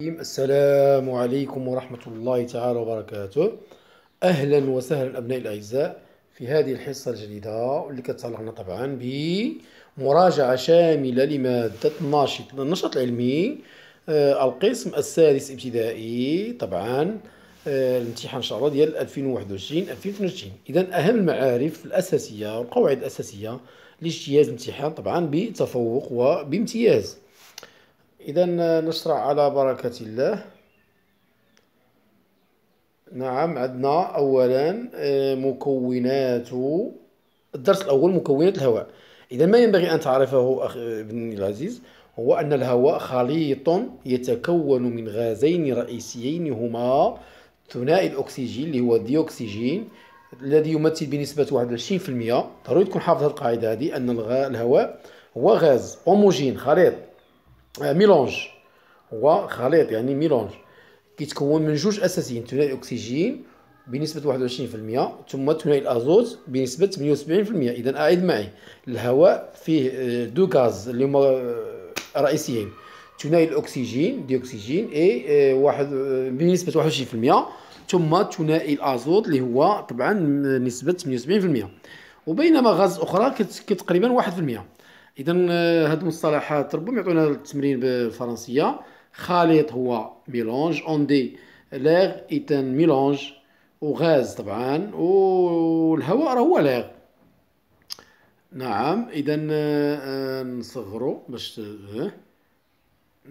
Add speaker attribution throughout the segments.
Speaker 1: السلام عليكم ورحمة الله تعالى وبركاته أهلا وسهلا أبنائي الأعزاء في هذه الحصة الجديدة واللي كتعلقنا طبعا بمراجعة شاملة لمادة الناشط النشاط العلمي آه، القسم السادس ابتدائي طبعا آه، الامتحان ان شاء الله ديال 2021 2022 اذا اهم المعارف الاساسيه والقواعد الاساسيه لاجتياز الامتحان طبعا بتفوق وبامتياز إذا نشرع على بركة الله نعم عندنا أولا آه، مكونات الدرس الأول مكونات الهواء إذا ما ينبغي أن تعرفه أخ ابن العزيز هو أن الهواء خليط يتكون من غازين رئيسيين هما ثنائي الأكسجين اللي هو الديوكسجين الذي يمثل بنسبة 21% ضروري تكون حافظ القاعدة هذه أن الهواء هو غاز هوموجين خليط آه، ميلونج هو خليط يعني ميلونج كيتكون من جوج اساسيين ثنائي الاكسجين بنسبة 21% ثم ثنائي الازوت بنسبة 78% اذا اعد معي الهواء فيه آه، دو غاز اللي هما آه، رئيسيين ثنائي الاكسجين ديوكسجين اي واحد بنسبة 21% ثم ثنائي الازوت اللي هو طبعا نسبة 78% وبينما غاز اخرى في 1% اذا آه، هاد المصطلحات ربما يعطونا التمرين بالفرنسيه خليط هو ميلونج اون دي لاغ ايتان ميلونج وغاز طبعا والهواء راه هو لاغ نعم اذا آه، آه، نصغرو باش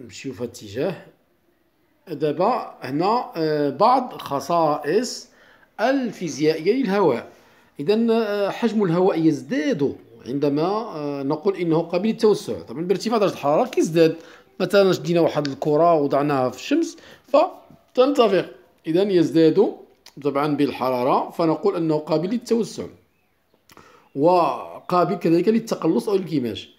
Speaker 1: نمشيو في الاتجاه دابا هنا بعض خصائص الفيزيائيه للهواء اذا حجم الهواء يزداد عندما آه، نقول انه قابل للتوسع طبعا بارتفاع درجه الحراره كيزداد مثلا شدينا واحد الكره وضعناها في الشمس فتنتفخ اذا يزداد طبعا بالحراره فنقول انه قابل للتوسع وقابل كذلك للتقلص او الانكماش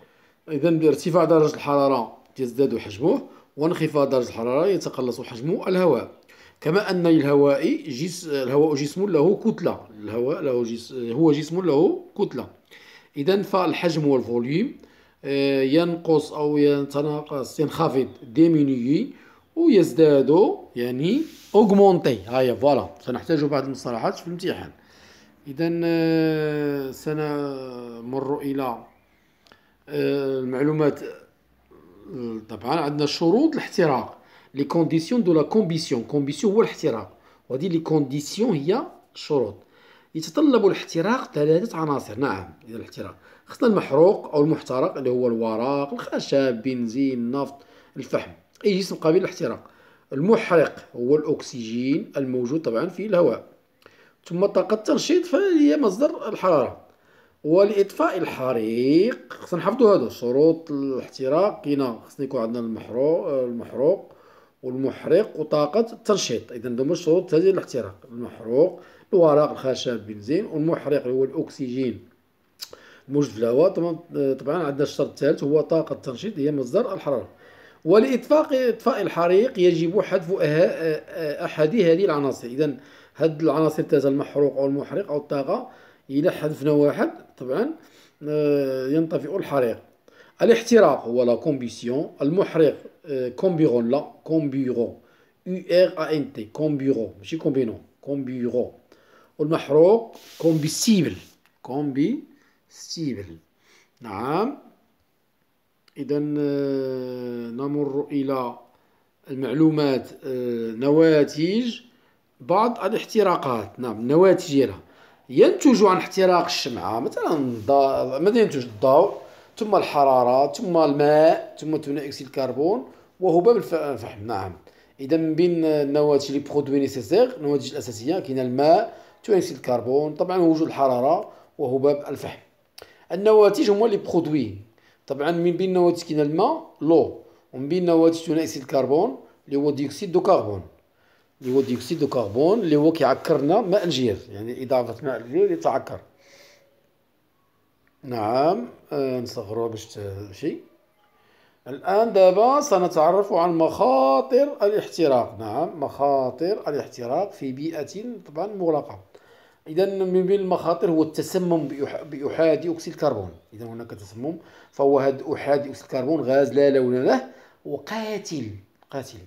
Speaker 1: اذا بارتفاع درجه الحراره يزداد حجمه وانخفاض درجه الحراره يتقلص حجم الهواء كما ان الهواء جس الهواء جسم له كتله الهواء له جس هو جسم له كتله اذا فالحجم والفوليوم آه، ينقص او يتناقص ينخفض ديمينيي ويزداد يعني اوغمونتي هيا فوالا سنحتاج بعض المصطلحات في الامتحان اذا آه، سنمر الى آه، المعلومات طبعا عندنا شروط الاحتراق لي كونديسيون دو لا كومبيسيون كومبيسيون هو الاحتراق وهذه لي كونديسيون هي شروط يتطلب الاحتراق ثلاثة عناصر نعم إذا الاحتراق خصنا المحروق أو المحترق اللي هو الوراق الخشب بنزين النفط الفحم أي جسم قابل للاحتراق المحرق هو الأكسجين الموجود طبعا في الهواء ثم طاقة التنشيط فهي مصدر الحرارة ولإطفاء الحريق خصنا نحفظو هادو شروط الاحتراق كاينة خصنا يكون عندنا المحروق المحروق والمحرق وطاقة التنشيط إذا هادو هما شروط هذه الاحتراق المحروق الوراق الخشب بنزين والمحرق هو الأكسجين موجود في الهواء طبعا عندنا الشرط الثالث هو طاقة التنشيط هي مصدر الحرارة ولإطفاق إطفاء الحريق يجب حذف أه، أه، أه، أحد هذه العناصر إذا هاد العناصر الثلاثة المحروق أو المحرق أو الطاقة إلى حذفنا واحد طبعا ينطفئ الحريق الاحتراق هو لا كومبيسيون المحرق كومبيغون لا كومبيغون U R A N T ماشي كومبينون كومبيغون والمحروق كومبيسيبل كومبيسيبل نعم إذا آه، نمر إلى المعلومات آه، نواتج بعض الاحتراقات نعم النواتج ديالها ينتج عن احتراق الشمعة مثلا ماذا ينتج الضوء ثم الحرارة ثم الماء ثم ثاني أكسيد الكربون وهباب الفحم نعم إذا من بين النواتج لي برودوي نيسيسير النواتج الأساسية كاين الماء ثلاثي الكربون طبعا وجود الحراره وهباب الفحم النواتج هما لي برودوي طبعا من بين النواتج كاين الماء لو ومن بين النواتج ثنائي الكربون اللي هو ديوكسيد دو كربون اللي هو ديوكسيد دو كربون اللي هو كيعكرنا ماء الجير يعني اضافه ماء الجير يتعكر نعم آه نصغروها باش شي الان دابا سنتعرف عن مخاطر الاحتراق نعم مخاطر الاحتراق في بيئه طبعا مغلقه اذا من بين المخاطر هو التسمم باحادي اكسيد الكربون اذا هناك تسمم فهو هذا احادي اكسيد الكربون غاز لا لون له وقاتل قاتل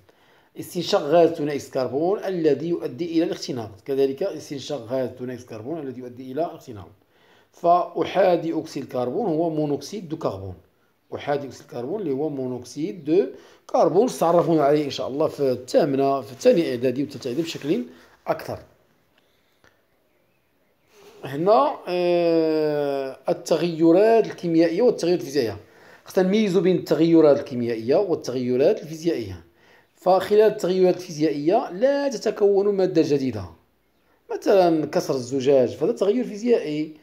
Speaker 1: استنشاق غاز ثنائي الكربون الذي يؤدي الى الاختناق كذلك استنشاق غاز ثنائي الكربون الذي يؤدي الى الاختناق فاحادي اكسيد الكربون هو مونوكسيد دو كربون احادي اكسيد الكربون اللي هو مونوكسيد دو كربون تعرفون عليه ان شاء الله في الثامنه في الثاني اعدادي والثالث اعدادي بشكل اكثر هنا آه، التغيرات الكيميائيه والتغيرات الفيزيائيه خصنا نميزو بين التغيرات الكيميائيه والتغيرات الفيزيائيه فخلال التغيرات الفيزيائيه لا تتكون ماده جديده مثلا كسر الزجاج فهذا تغير فيزيائي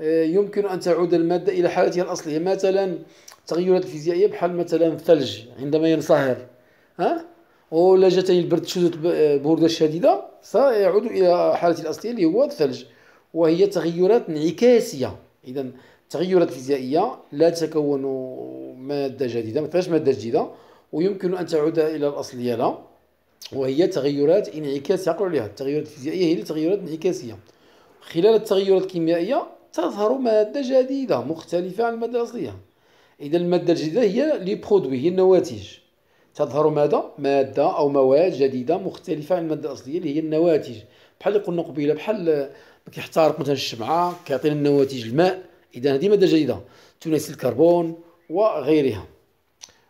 Speaker 1: آه، يمكن ان تعود الماده الى حالتها الاصليه مثلا التغيرات الفيزيائيه بحال مثلا الثلج عندما ينصهر ها ولا جاتني البرد شدت برودة آه، شديدة سيعود إلى حالته الأصلية اللي هو الثلج وهي تغيرات انعكاسية إذا التغيرات الفيزيائية لا تكون مادة جديدة ما فيهاش مادة جديدة ويمكن أن تعود إلى الأصل ديالها وهي تغيرات انعكاسية يقول عليها التغيرات الفيزيائية هي تغيرات انعكاسية خلال التغيرات الكيميائية تظهر مادة جديدة مختلفة عن المادة الأصلية إذا المادة الجديدة هي لي برودوي هي النواتج تظهر ماذا؟ مادة أو مواد جديدة مختلفة عن المادة الأصلية اللي هي النواتج بحال اللي قلنا قبيله بحال كيحترق مثلا الشمعه كيعطينا النواتج الماء اذا هذه ماده جيده تناسي الكربون وغيرها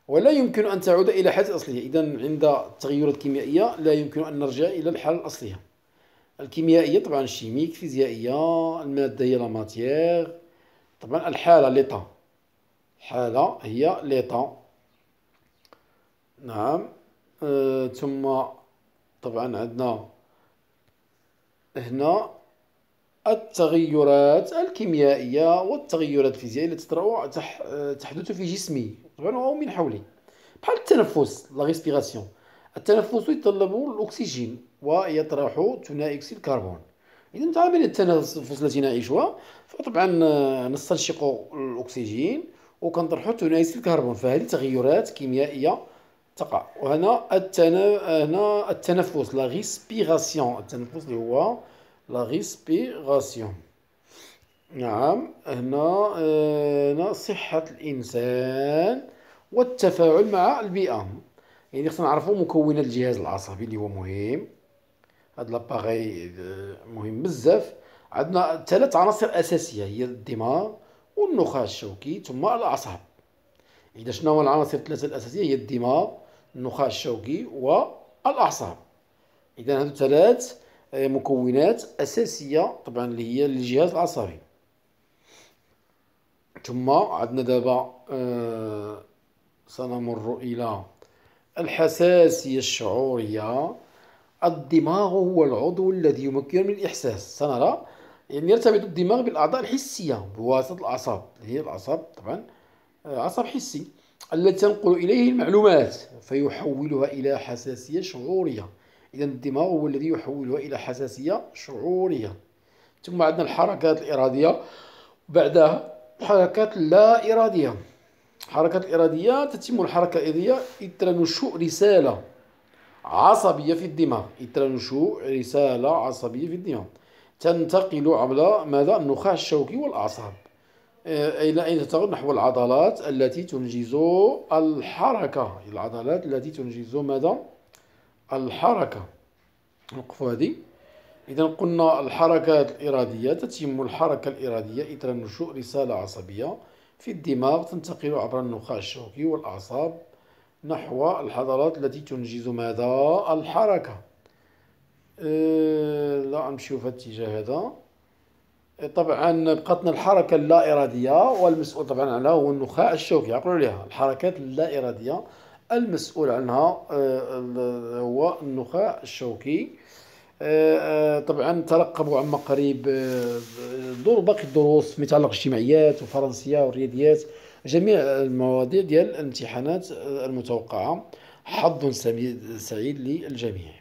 Speaker 1: ولا يمكن ان تعود الى حالة الاصليه اذا عند التغيرات الكيميائيه لا يمكن ان نرجع الى الحاله الاصليه الكيميائيه طبعا الشيميك الفيزيائيه الماده هي لا ماتيير طبعا الحاله ليطا حاله هي ليطا نعم آه ثم طبعا عندنا هنا التغيرات الكيميائية والتغيرات الفيزيائية التي تح... تحدث في جسمي طبعا من حولي بحال التنفس لا ريسبيراسيون التنفس يتطلب الأكسجين ويطرح ثنائي أكسيد الكربون إذا عملية التنفس التي نعيشها فطبعا نستنشق الأكسجين وكنطرحوا ثنائي أكسيد الكربون فهذه تغيرات كيميائية تقع وهنا التن... هنا التنفس لا ريسبيراسيون التنفس اللي هو لا ريسبيراسيون نعم هنا هنا صحة الإنسان والتفاعل مع البيئة يعني خصنا نعرفو مكونات الجهاز العصبي اللي هو مهم هاد لاباغي مهم بزاف عندنا ثلاث عناصر أساسية هي الدماغ والنخاع الشوكي ثم الأعصاب إذا شنو هو العناصر الثلاثة الأساسية هي الدماغ النخاع الشوكي والأعصاب إذا هادو ثلاث آه، مكونات أساسية طبعا اللي هي الجهاز العصبي ثم عندنا دابا آه سنمر إلى الحساسية الشعورية الدماغ هو العضو الذي يمكن من الإحساس سنرى يعني يرتبط الدماغ بالأعضاء الحسية بواسطة الأعصاب هي الأعصاب طبعا آه، عصب حسي التي تنقل إليه المعلومات فيحولها إلى حساسية شعورية إذا الدماغ هو الذي يحولها إلى حساسية شعورية ثم عندنا الحركات الإرادية بعدها الحركات اللا إرادية الحركات الإرادية تتم الحركة الإرادية إثر نشوء رسالة عصبية في الدماغ إثر نشوء رسالة عصبية في الدماغ تنتقل عبر ماذا النخاع الشوكي والأعصاب آه، إلى أين تنتقل نحو العضلات التي تنجز الحركة العضلات التي تنجز ماذا الحركة نقف هذه إذا قلنا الحركات الإرادية تتم الحركة الإرادية إثر نشوء رسالة عصبية في الدماغ تنتقل عبر النخاع الشوكي والأعصاب نحو الحضارات التي تنجز ماذا؟ الحركة أه لا نمشيو في الاتجاه هذا طبعا بقاتنا الحركة اللا إرادية والمسؤول طبعا عنها هو النخاع الشوكي عقلوا عليها الحركات اللا إرادية المسؤول عنها آه، هو النخاع الشوكي آه، آه، طبعا ترقبوا عما قريب دور باقي الدروس متعلق الاجتماعيات والفرنسيه والرياضيات جميع المواضيع ديال الامتحانات المتوقعه حظ سعيد للجميع